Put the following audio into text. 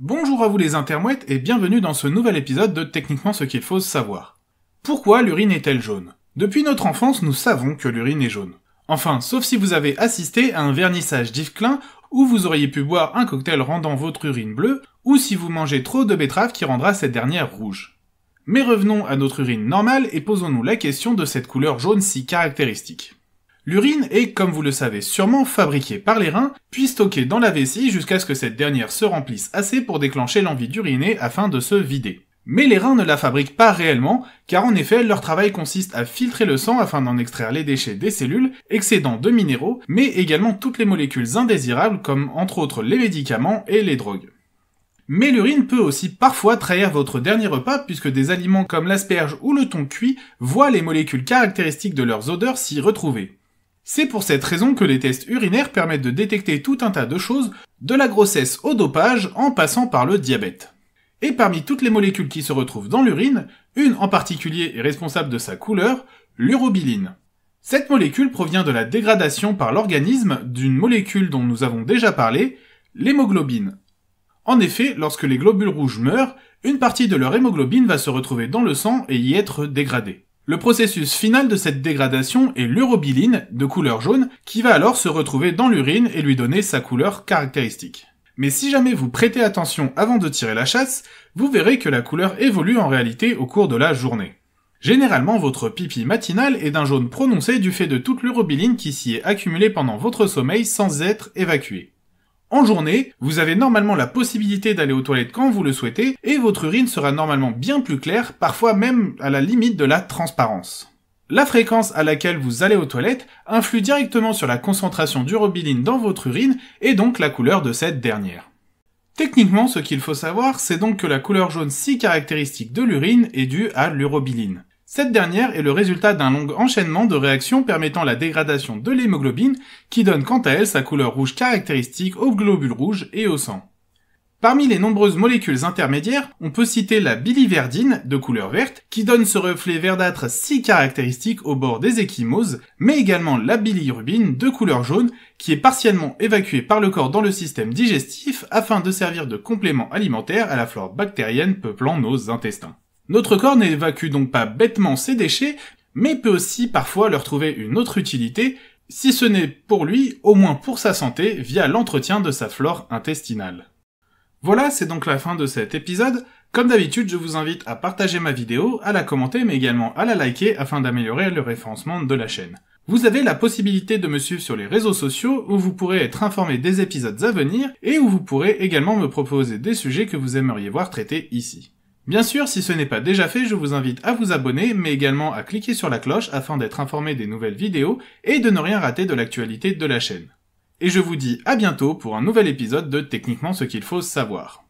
Bonjour à vous les intermouettes et bienvenue dans ce nouvel épisode de Techniquement ce qu'il faut savoir. Pourquoi l'urine est-elle jaune Depuis notre enfance, nous savons que l'urine est jaune. Enfin, sauf si vous avez assisté à un vernissage d'Yves Klein où vous auriez pu boire un cocktail rendant votre urine bleue ou si vous mangez trop de betteraves qui rendra cette dernière rouge. Mais revenons à notre urine normale et posons-nous la question de cette couleur jaune si caractéristique. L'urine est, comme vous le savez sûrement, fabriquée par les reins, puis stockée dans la vessie jusqu'à ce que cette dernière se remplisse assez pour déclencher l'envie d'uriner afin de se vider. Mais les reins ne la fabriquent pas réellement, car en effet, leur travail consiste à filtrer le sang afin d'en extraire les déchets des cellules, excédents de minéraux, mais également toutes les molécules indésirables comme entre autres les médicaments et les drogues. Mais l'urine peut aussi parfois trahir votre dernier repas puisque des aliments comme l'asperge ou le thon cuit voient les molécules caractéristiques de leurs odeurs s'y retrouver. C'est pour cette raison que les tests urinaires permettent de détecter tout un tas de choses, de la grossesse au dopage en passant par le diabète. Et parmi toutes les molécules qui se retrouvent dans l'urine, une en particulier est responsable de sa couleur, l'urobiline. Cette molécule provient de la dégradation par l'organisme d'une molécule dont nous avons déjà parlé, l'hémoglobine. En effet, lorsque les globules rouges meurent, une partie de leur hémoglobine va se retrouver dans le sang et y être dégradée. Le processus final de cette dégradation est l'urobiline, de couleur jaune, qui va alors se retrouver dans l'urine et lui donner sa couleur caractéristique. Mais si jamais vous prêtez attention avant de tirer la chasse, vous verrez que la couleur évolue en réalité au cours de la journée. Généralement, votre pipi matinal est d'un jaune prononcé du fait de toute l'urobiline qui s'y est accumulée pendant votre sommeil sans être évacuée en journée, vous avez normalement la possibilité d'aller aux toilettes quand vous le souhaitez, et votre urine sera normalement bien plus claire, parfois même à la limite de la transparence. La fréquence à laquelle vous allez aux toilettes influe directement sur la concentration d'urobiline dans votre urine et donc la couleur de cette dernière. Techniquement, ce qu'il faut savoir, c'est donc que la couleur jaune si caractéristique de l'urine est due à l'urobiline. Cette dernière est le résultat d'un long enchaînement de réactions permettant la dégradation de l'hémoglobine qui donne quant à elle sa couleur rouge caractéristique aux globules rouges et au sang. Parmi les nombreuses molécules intermédiaires, on peut citer la biliverdine de couleur verte qui donne ce reflet verdâtre si caractéristique au bord des échymoses, mais également la bilirubine de couleur jaune qui est partiellement évacuée par le corps dans le système digestif afin de servir de complément alimentaire à la flore bactérienne peuplant nos intestins. Notre corps n'évacue donc pas bêtement ses déchets, mais peut aussi parfois leur trouver une autre utilité, si ce n'est pour lui, au moins pour sa santé, via l'entretien de sa flore intestinale. Voilà, c'est donc la fin de cet épisode. Comme d'habitude, je vous invite à partager ma vidéo, à la commenter, mais également à la liker afin d'améliorer le référencement de la chaîne. Vous avez la possibilité de me suivre sur les réseaux sociaux où vous pourrez être informé des épisodes à venir et où vous pourrez également me proposer des sujets que vous aimeriez voir traités ici. Bien sûr, si ce n'est pas déjà fait, je vous invite à vous abonner, mais également à cliquer sur la cloche afin d'être informé des nouvelles vidéos et de ne rien rater de l'actualité de la chaîne. Et je vous dis à bientôt pour un nouvel épisode de Techniquement ce qu'il faut savoir.